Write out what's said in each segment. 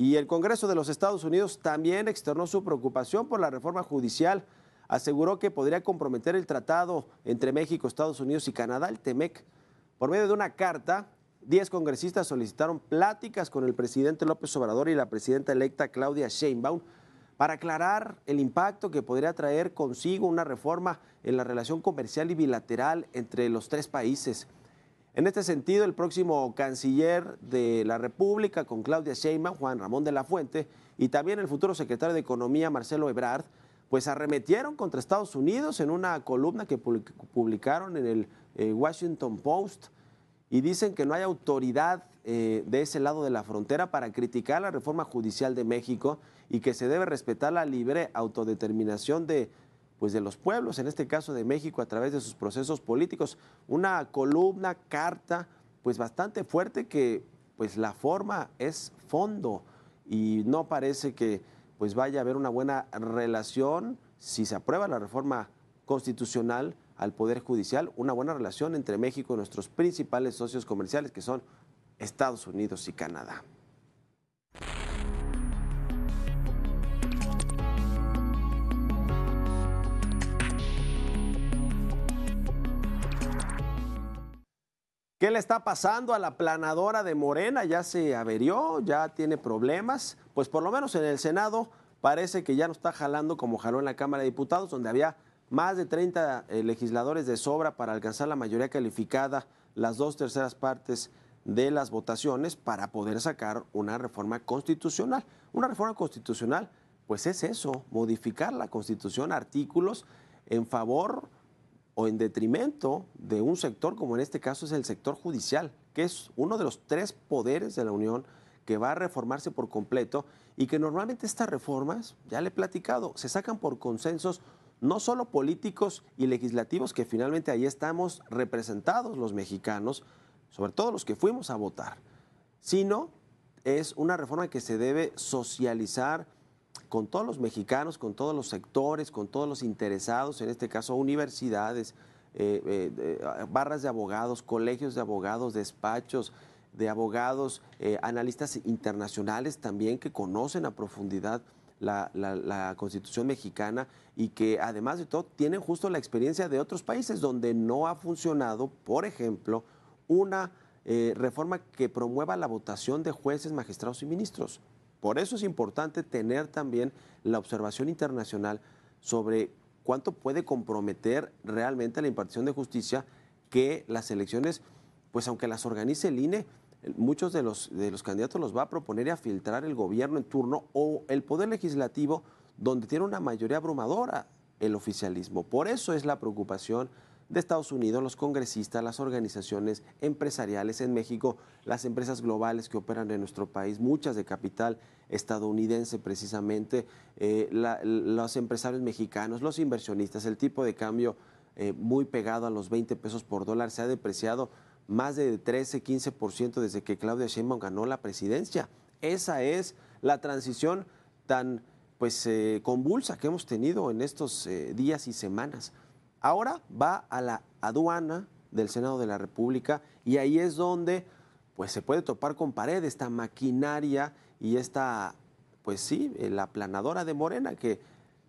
Y el Congreso de los Estados Unidos también externó su preocupación por la reforma judicial. Aseguró que podría comprometer el tratado entre México, Estados Unidos y Canadá, el TEMEC. Por medio de una carta, 10 congresistas solicitaron pláticas con el presidente López Obrador y la presidenta electa Claudia Sheinbaum para aclarar el impacto que podría traer consigo una reforma en la relación comercial y bilateral entre los tres países. En este sentido, el próximo canciller de la República con Claudia Sheinbaum, Juan Ramón de la Fuente, y también el futuro secretario de Economía, Marcelo Ebrard, pues arremetieron contra Estados Unidos en una columna que publicaron en el eh, Washington Post y dicen que no hay autoridad eh, de ese lado de la frontera para criticar la reforma judicial de México y que se debe respetar la libre autodeterminación de pues de los pueblos, en este caso de México, a través de sus procesos políticos. Una columna, carta, pues bastante fuerte que pues la forma es fondo y no parece que pues vaya a haber una buena relación si se aprueba la reforma constitucional al Poder Judicial, una buena relación entre México y nuestros principales socios comerciales que son Estados Unidos y Canadá. ¿Qué le está pasando a la planadora de Morena? Ya se averió, ya tiene problemas. Pues por lo menos en el Senado parece que ya no está jalando como jaló en la Cámara de Diputados, donde había más de 30 eh, legisladores de sobra para alcanzar la mayoría calificada, las dos terceras partes de las votaciones para poder sacar una reforma constitucional. Una reforma constitucional, pues es eso, modificar la constitución, artículos en favor o en detrimento de un sector, como en este caso es el sector judicial, que es uno de los tres poderes de la Unión que va a reformarse por completo y que normalmente estas reformas, ya le he platicado, se sacan por consensos no solo políticos y legislativos, que finalmente ahí estamos representados los mexicanos, sobre todo los que fuimos a votar, sino es una reforma que se debe socializar, con todos los mexicanos, con todos los sectores, con todos los interesados, en este caso universidades, eh, eh, ah, barras de abogados, colegios de abogados, despachos de abogados, eh, analistas internacionales también que conocen a profundidad la, constitución mexicana y que además de todo tienen justo la experiencia de otros países donde no ha funcionado, por ejemplo, una reforma que promueva la votación de jueces, magistrados y ministros. Por eso es importante tener también la observación internacional sobre cuánto puede comprometer realmente la impartición de justicia que las elecciones, pues aunque las organice el INE, muchos de los, de los candidatos los va a proponer y a filtrar el gobierno en turno o el poder legislativo donde tiene una mayoría abrumadora el oficialismo. Por eso es la preocupación de Estados Unidos, los congresistas, las organizaciones empresariales en México, las empresas globales que operan en nuestro país, muchas de capital estadounidense precisamente, eh, los empresarios mexicanos, los inversionistas, el tipo de cambio eh, muy pegado a los 20 pesos por dólar se ha depreciado más de 13, 15% desde que Claudia Sheinbaum ganó la presidencia. Esa es la transición tan pues eh, convulsa que hemos tenido en estos días y semanas. Ahora va a la aduana del Senado de la República y ahí es donde pues se puede topar con pared esta maquinaria y esta pues sí, eh, la planadora de Morena que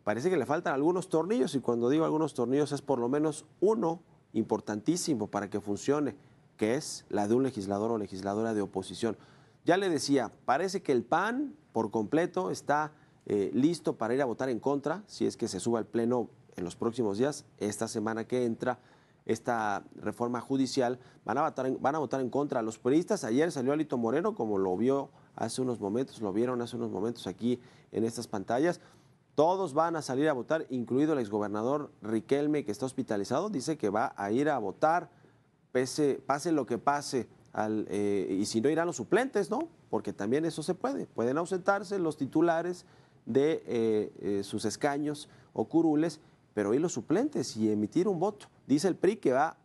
parece que le faltan algunos tornillos y cuando digo algunos tornillos es por lo menos uno importantísimo para que funcione, que es la de un legislador o legisladora de oposición. Ya le decía, parece que el PAN por completo está eh, listo para ir a votar en contra si es que se suba al Pleno en los próximos días, esta semana que entra, esta reforma judicial, van a votar en, van a votar en contra. Los periodistas ayer salió Alito Moreno, como lo vio hace unos momentos, lo vieron hace unos momentos aquí en estas pantallas. Todos van a salir a votar, incluido el exgobernador Riquelme, que está hospitalizado, dice que va a ir a votar, pese, pase lo que pase, eh, y si no irán los suplentes, ¿no? Porque también eso se puede. Pueden ausentarse los titulares de eh, eh, sus escaños o curules pero ir los suplentes y emitir un voto. Dice el PRI que va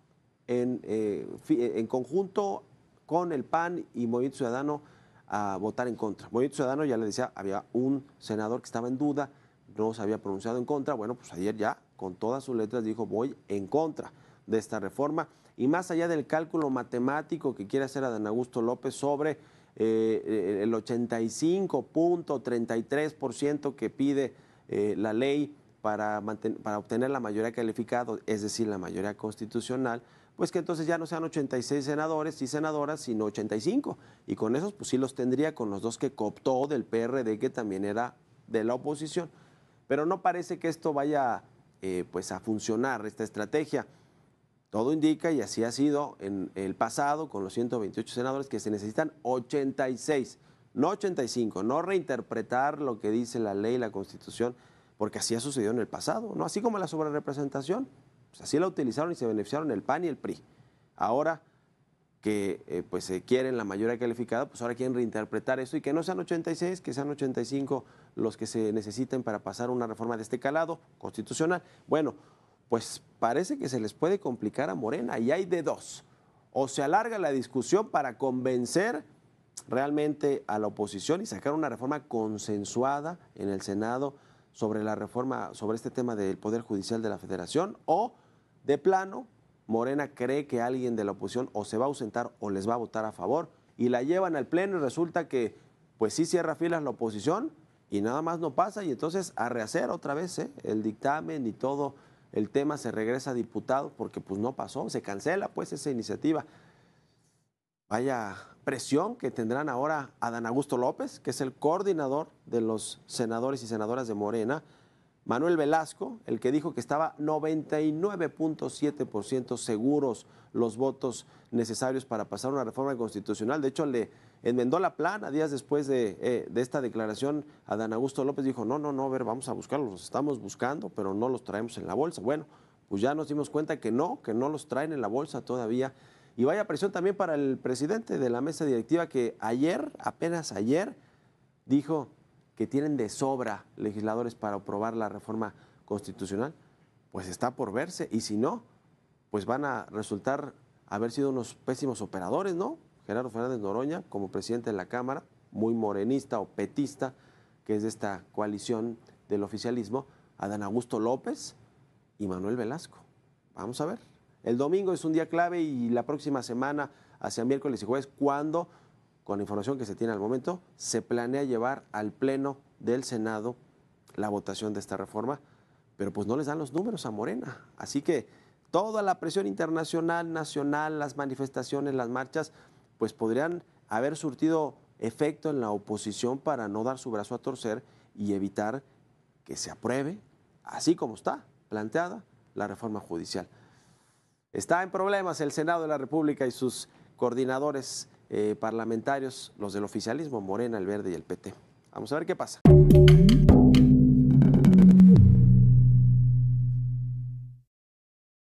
en, eh, eh, en conjunto con el PAN y Movimiento Ciudadano a votar en contra. Movimiento Ciudadano, ya le decía, había un senador que estaba en duda, no se había pronunciado en contra. Bueno, pues ayer ya con todas sus letras dijo voy en contra de esta reforma. Y más allá del cálculo matemático que quiere hacer Adán Augusto López sobre eh, el 85.33% que pide la ley para, obtener la mayoría calificada, es decir, la mayoría constitucional, pues que entonces ya no sean 86 senadores y senadoras, sino 85. Y con esos, pues sí los tendría con los dos que cooptó del PRD, que también era de la oposición. Pero no parece que esto vaya eh, pues a funcionar, esta estrategia. Todo indica, y así ha sido en el pasado con los 128 senadores, que se necesitan 86, no 85, no reinterpretar lo que dice la ley, la constitución, porque así ha sucedido en el pasado, ¿no? Así como la sobrerepresentación, pues, así la utilizaron y se beneficiaron el PAN y el PRI. Ahora que eh, pues se quieren la mayoría calificada, pues ahora quieren reinterpretar eso y que no sean 86, que sean 85 los que se necesiten para pasar una reforma de este calado constitucional. Bueno, pues parece que se les puede complicar a Morena y hay de dos. O se alarga la discusión para convencer realmente a la oposición y sacar una reforma consensuada en el Senado sobre la reforma, sobre este tema del Poder Judicial de la Federación o de plano Morena cree que alguien de la oposición o se va a ausentar o les va a votar a favor y la llevan al pleno y resulta que pues sí cierra filas la oposición y nada más no pasa y entonces a rehacer otra vez ¿eh? el dictamen y todo el tema se regresa a diputado porque pues no pasó, se cancela pues esa iniciativa. Vaya presión que tendrán ahora a Dan Augusto López, que es el coordinador de los senadores y senadoras de Morena, Manuel Velasco, el que dijo que estaba 99.7% seguros los votos necesarios para pasar una reforma constitucional. De hecho, le enmendó la plana días después de, eh, esta declaración. a Dan Augusto López dijo, no, no, no, a ver, vamos a buscarlos, los estamos buscando, pero no los traemos en la bolsa. Bueno, pues ya nos dimos cuenta que no, que no los traen en la bolsa todavía y vaya presión también para el presidente de la mesa directiva que ayer, apenas ayer, dijo que tienen de sobra legisladores para aprobar la reforma constitucional. Pues está por verse. Y si no, pues van a resultar haber sido unos pésimos operadores, ¿no? Gerardo Fernández Noroña, como presidente de la Cámara, muy morenista o petista, que es de esta coalición del oficialismo, Adán Augusto López y Manuel Velasco. Vamos a ver. El domingo es un día clave y la próxima semana, hacia miércoles y jueves, cuando, con la información que se tiene al momento, se planea llevar al Pleno del Senado la votación de esta reforma, pero pues no les dan los números a Morena. Así que toda la presión internacional, nacional, las manifestaciones, las marchas, pues podrían haber surtido efecto en la oposición para no dar su brazo a torcer y evitar que se apruebe, así como está planteada, la reforma judicial. Está en problemas el Senado de la República y sus coordinadores eh, parlamentarios, los del oficialismo, Morena, el Verde y el PT. Vamos a ver qué pasa.